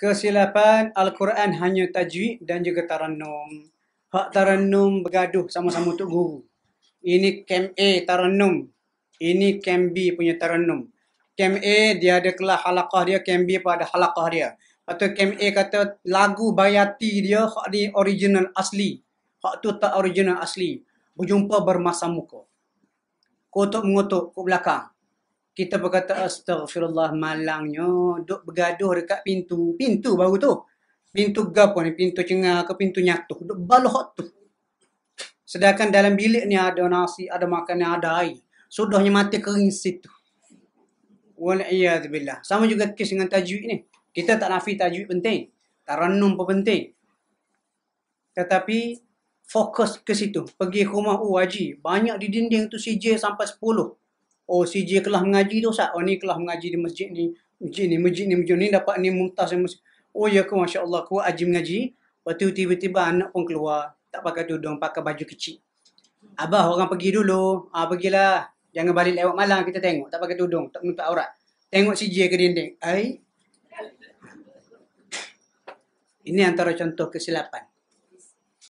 Kesilapan Al-Quran hanya tajwid dan juga taranum. Hak taranum bergaduh sama-sama untuk guru. Ini kem A taranum, Ini kem B punya taranum. Kem A dia ada kelah halakah dia, kem B pun ada halakah dia. Atau kem A kata lagu bayati dia hak ni original asli. Hak tu tak original asli. Berjumpa bermasa muka. Kutuk mengutuk ke belakang kita berkata astagfirullah malangnya duk bergaduh dekat pintu pintu baru tu pintu gap ni pintu cengah ke pintu nyatuh duk baloh tu sedangkan dalam bilik ni ada nasi ada makanan ada air sudahnya mati kering situ wal billah sama juga kes dengan tajwid ni kita tak nafi tajwid penting tarannum pun penting tetapi fokus ke situ pergi rumah uaji oh, banyak di dinding tu CJ sampai 10 oh si je kelah mengaji tu sat oh ni kelah mengaji di masjid ni masjid ni masjid ni masjid ni dapat ni muntah mumtaz oh ya ku masya-Allah ku aji mengaji lepas tu tiba-tiba anak pun keluar tak pakai tudung pakai baju kecil abah orang pergi dulu ah pergilah jangan balik lewat malam kita tengok tak pakai tudung tak menutup aurat tengok si je ke dinding ai ini antara contoh kesilapan